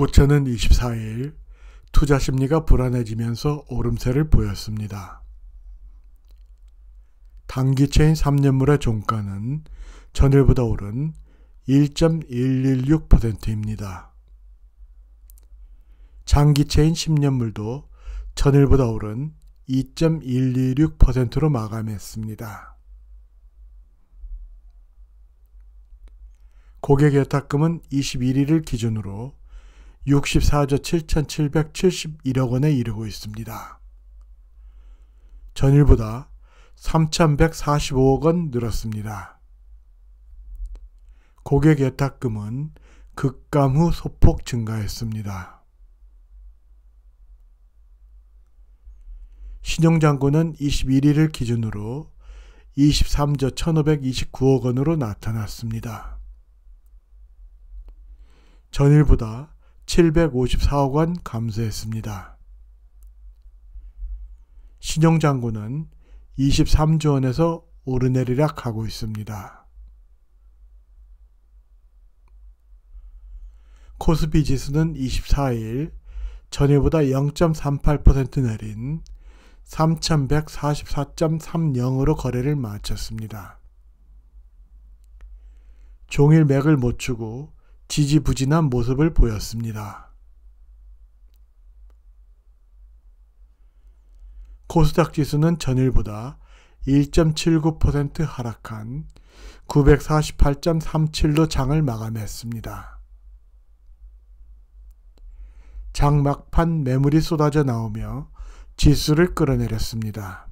고체는 24일 투자 심리가 불안해지면서 오름세를 보였습니다. 단기채인 3년물의 종가는 전일보다 오른 1.116%입니다. 장기채인 10년물도 전일보다 오른 2.126%로 마감했습니다. 고객예탁금은 21일을 기준으로 64조 7,771억 원에 이르고 있습니다. 전일보다 3,145억 원 늘었습니다. 고객 예탁금은 극감후 소폭 증가했습니다. 신용장부는 21일을 기준으로 23조 1,529억 원으로 나타났습니다. 전일보다 754억 원 감소했습니다. 신용장부는 23조 원에서 오르내리락하고 있습니다. 코스피 지수는 24일 전일보다 0.38% 내린 3144.30으로 거래를 마쳤습니다. 종일 맥을 못 추고 지지부진한 모습을 보였습니다. 코스닥 지수는 전일보다 1.79% 하락한 948.37로 장을 마감했습니다. 장 막판 매물이 쏟아져 나오며 지수를 끌어내렸습니다.